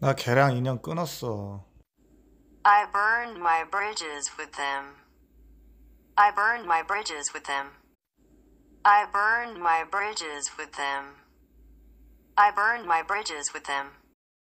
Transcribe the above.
나 걔랑 인연 끊었어. I burned my bridges with them. I burned my bridges with them. I burned my bridges with them. I burned my bridges with them.